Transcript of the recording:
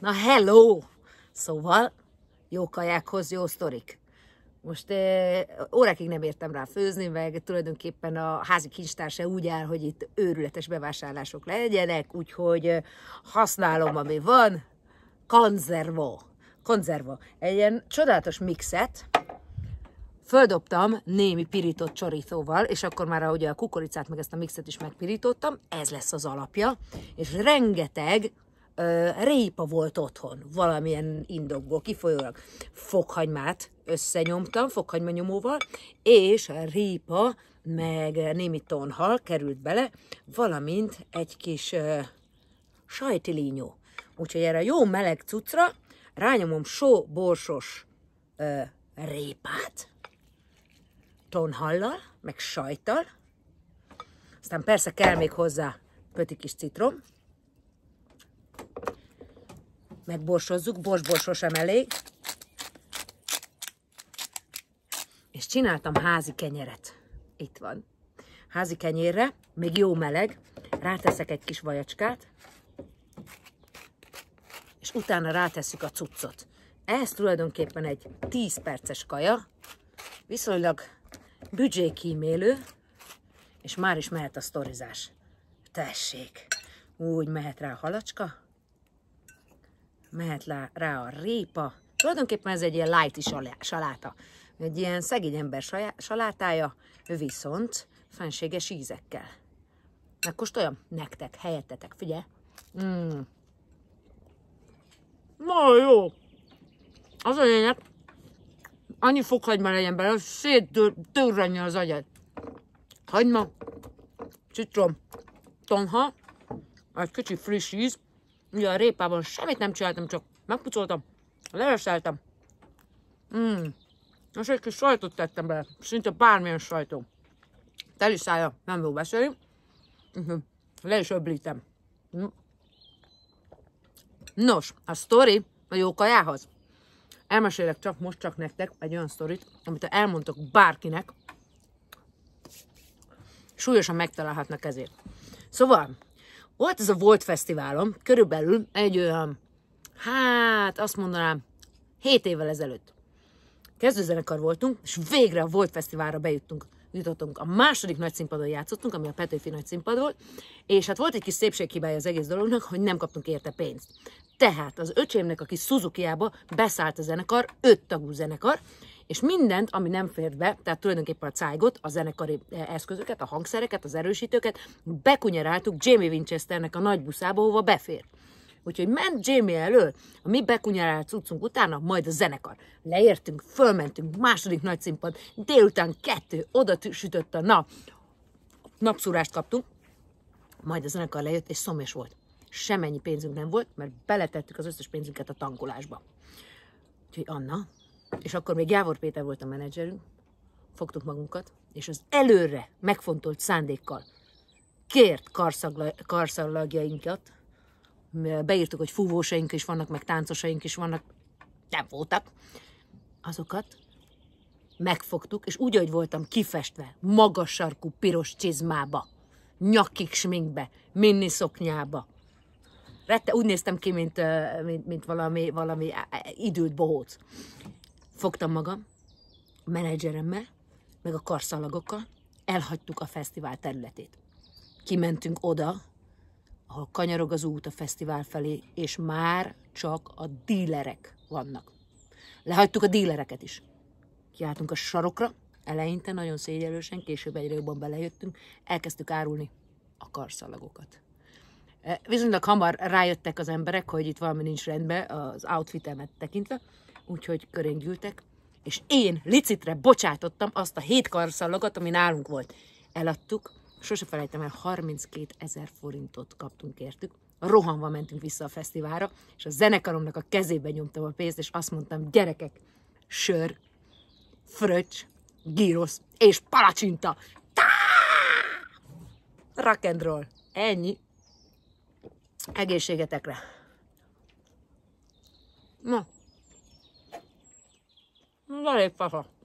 Na hello! Szóval, jó kajákhoz jó sztorik. Most eh, órákig nem értem rá főzni, meg tulajdonképpen a házi kincstár se úgy áll, hogy itt őrületes bevásárlások legyenek, úgyhogy eh, használom, ami van. Konzervo, konzervo. Egy ilyen csodálatos mixet. Földobtam némi pirított csorítóval, és akkor már ugye a kukoricát, meg ezt a mixet is megpirítottam, ez lesz az alapja, és rengeteg répa volt otthon, valamilyen indokból kifolyólag. Fokhagymát összenyomtam fokhagymanyomóval, és a répa meg némi tonhal került bele, valamint egy kis uh, sajtilínyó. Úgyhogy erre jó meleg cucra rányomom só borsos uh, répát, tonhallal, meg sajtal, aztán persze kell még hozzá pöti kis citrom, megborsozzuk, borsborsó sem elég. És csináltam házi kenyeret. Itt van. Házi kenyérre, még jó meleg, ráteszek egy kis vajacskát, és utána rátesszük a cuccot. Ez tulajdonképpen egy 10 perces kaja, viszonylag büdzsékímélő, és már is mehet a sztorizás. Tessék, úgy mehet rá a halacska, mehet le rá a répa. Tulajdonképpen ez egy ilyen light saláta. Egy ilyen szegény ember salátája, viszont fenséges ízekkel. Megkóstoljam nektek, helyettetek, figyelj! Mm. Na jó! Az a lényeg, annyi fokhagyma legyen hogy széttörrenje az agyad. Hagyma, citrom, tonha, egy kicsi friss íz, ugye a répában semmit nem csináltam, csak megpucoltam, leveszeltem. Mm. És egy kis sajtot tettem bele, szinte bármilyen sajtó. Teli szája, nem jó beszélni. Mhm. Le is öblítem. Mhm. Nos, a sztori a jó kajához. Elmesélek csak most csak nektek egy olyan sztorit, amit ha elmondtok bárkinek, súlyosan megtalálhatnak ezért. Szóval, volt ez a Volt Fesztiválom, körülbelül egy olyan, hát azt mondanám, 7 évvel ezelőtt. Kezdőzenekar voltunk, és végre a Volt Fesztiválra bejuttunk, jutottunk. A második nagy színpadon játszottunk, ami a Petőfi nagy színpad volt, és hát volt egy kis szépséghibája az egész dolognak, hogy nem kaptunk érte pénzt. Tehát az öcsémnek, aki Suzuki-ába beszállt a zenekar, öt tagú zenekar, és mindent, ami nem fér be, tehát tulajdonképpen a cájgot, a zenekari eh, eszközöket, a hangszereket, az erősítőket, bekunyeráltuk Jamie Winchesternek a nagy buszába, hova befér. Úgyhogy ment Jamie elő, a mi bekunyarált cuccunk utána, majd a zenekar. Leértünk, fölmentünk, második nagy színpad, délután kettő, oda sütött a nap, napszúrást kaptunk, majd a zenekar lejött, és szomjas volt. Semennyi pénzünk nem volt, mert beletettük az összes pénzünket a tankolásba. Úgyhogy Anna, és akkor még Jávor Péter volt a menedzserünk, fogtuk magunkat, és az előre megfontolt szándékkal kért karszallagjainkat, beírtuk, hogy fúvósaink is vannak, meg táncosaink is vannak, nem voltak, azokat megfogtuk, és úgy, ahogy voltam kifestve, magas sarkú piros csizmába, nyakik sminkbe, mini szoknyába. Rette, úgy néztem ki, mint, mint, mint valami, valami időt bohóc. Fogtam magam, a menedzseremmel, meg a karszalagokkal, elhagytuk a fesztivál területét. Kimentünk oda, ahol kanyarog az út a fesztivál felé, és már csak a dílerek vannak. Lehagytuk a dílereket is. Kiálltunk a sarokra, eleinte nagyon szégyelősen, később egyre jobban belejöttünk, elkezdtük árulni a karszalagokat. E, viszonylag hamar rájöttek az emberek, hogy itt valami nincs rendben az outfitemet tekintve, úgyhogy körénk és én licitre bocsátottam azt a hét karszallagot, ami nálunk volt. Eladtuk, sose felejtem el, 32 ezer forintot kaptunk értük, rohanva mentünk vissza a fesztiválra, és a zenekaromnak a kezébe nyomtam a pénzt, és azt mondtam, gyerekek, sör, fröccs, gírosz és palacsinta. Tá! Rock and roll. Ennyi. Egészségetekre. Na. No. var det, pappa.